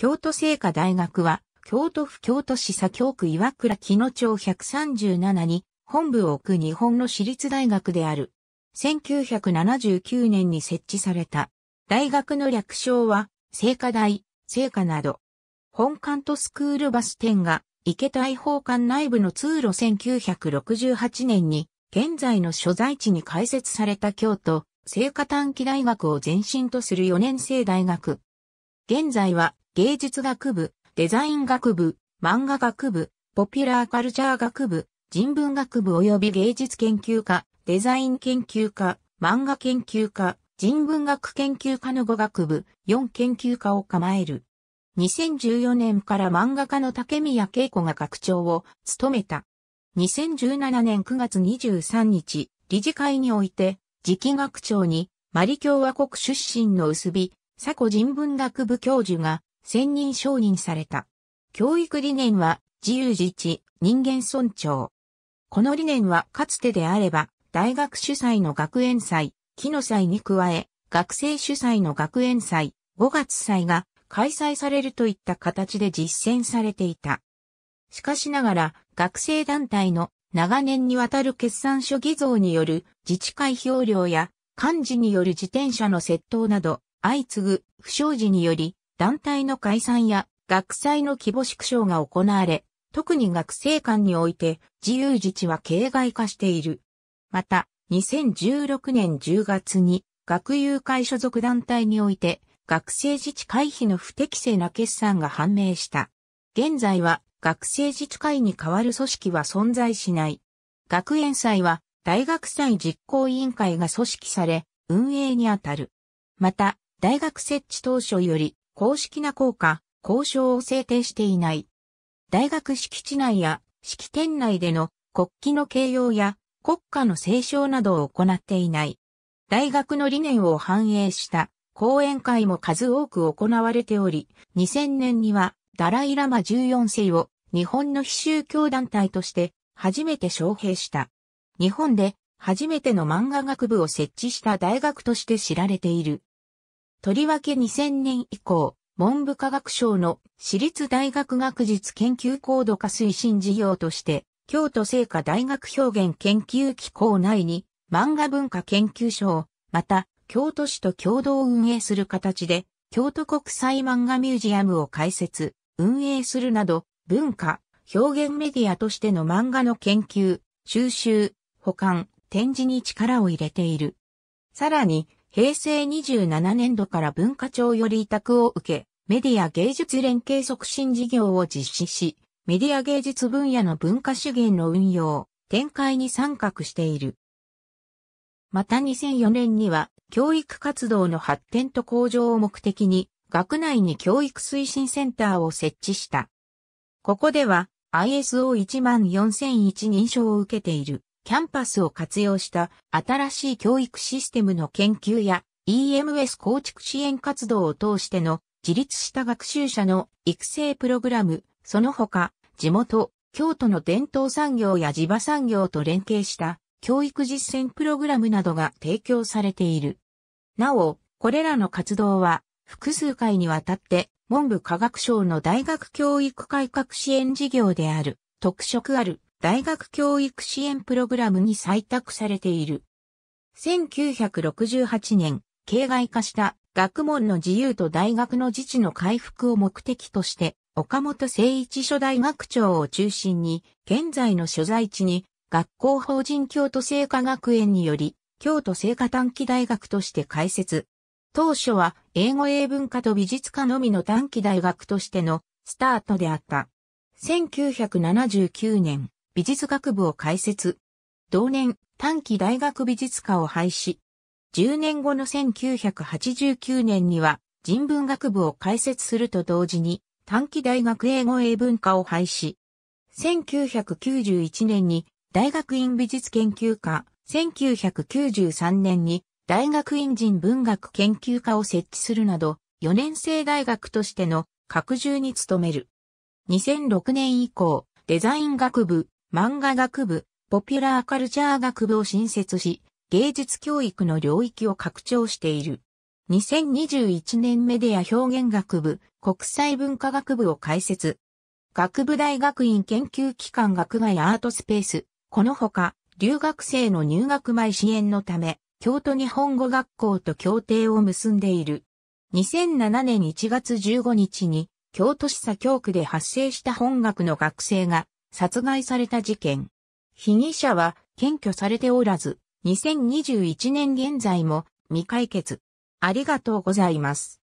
京都聖火大学は、京都府京都市左京区岩倉木野町137に本部を置く日本の私立大学である。1979年に設置された。大学の略称は、聖火台、聖火など。本館とスクールバス店が、池大法館内部の通路1968年に、現在の所在地に開設された京都、聖火短期大学を前身とする4年生大学。現在は、芸術学部、デザイン学部、漫画学部、ポピュラーカルチャー学部、人文学部及び芸術研究科、デザイン研究科、漫画研究科、人文学研究科の語学部、4研究科を構える。2014年から漫画家の竹宮恵子が学長を務めた。2017年9月23日、理事会において、次期学長に、マリ共和国出身の薄び、佐古人文学部教授が専任承認された。教育理念は自由自治、人間尊重。この理念はかつてであれば、大学主催の学園祭、木の祭に加え、学生主催の学園祭、5月祭が開催されるといった形で実践されていた。しかしながら、学生団体の長年にわたる決算書偽造による自治会票量や、幹事による自転車の窃盗など、相次ぐ不祥事により、団体の解散や学祭の規模縮小が行われ、特に学生間において自由自治は形骸化している。また、2016年10月に学友会所属団体において学生自治会費の不適正な決算が判明した。現在は学生自治会に代わる組織は存在しない。学園祭は大学祭実行委員会が組織され運営にあたる。また、大学設置当初より公式な効果、交渉を制定していない。大学敷地内や式典内での国旗の掲揚や国家の斉唱などを行っていない。大学の理念を反映した講演会も数多く行われており、2000年にはダライラマ14世を日本の非宗教団体として初めて招聘した。日本で初めての漫画学部を設置した大学として知られている。とりわけ2000年以降、文部科学省の私立大学学術研究高度化推進事業として、京都聖火大学表現研究機構内に漫画文化研究所を、また京都市と共同運営する形で、京都国際漫画ミュージアムを開設、運営するなど、文化、表現メディアとしての漫画の研究、収集、保管、展示に力を入れている。さらに、平成27年度から文化庁より委託を受け、メディア芸術連携促進事業を実施し、メディア芸術分野の文化資源の運用、展開に参画している。また2004年には、教育活動の発展と向上を目的に、学内に教育推進センターを設置した。ここでは、ISO14001 認証を受けている。キャンパスを活用した新しい教育システムの研究や EMS 構築支援活動を通しての自立した学習者の育成プログラム、その他、地元、京都の伝統産業や地場産業と連携した教育実践プログラムなどが提供されている。なお、これらの活動は複数回にわたって文部科学省の大学教育改革支援事業である特色ある大学教育支援プログラムに採択されている。1968年、形外化した学問の自由と大学の自治の回復を目的として、岡本誠一所大学長を中心に、現在の所在地に、学校法人京都聖科学園により、京都聖火短期大学として開設。当初は、英語英文科と美術科のみの短期大学としての、スタートであった。1979年、美術学部を開設。同年、短期大学美術科を廃止。10年後の1989年には人文学部を開設すると同時に短期大学英語英文科を廃止。1991年に大学院美術研究科、1993年に大学院人文学研究科を設置するなど、4年生大学としての拡充に努める。2006年以降、デザイン学部、漫画学部、ポピュラーカルチャー学部を新設し、芸術教育の領域を拡張している。2021年メディア表現学部、国際文化学部を開設。学部大学院研究機関学外アートスペース、このほか、留学生の入学前支援のため、京都日本語学校と協定を結んでいる。2007年1月15日に、京都市左京区で発生した本学の学生が、殺害された事件。被疑者は検挙されておらず、2021年現在も未解決。ありがとうございます。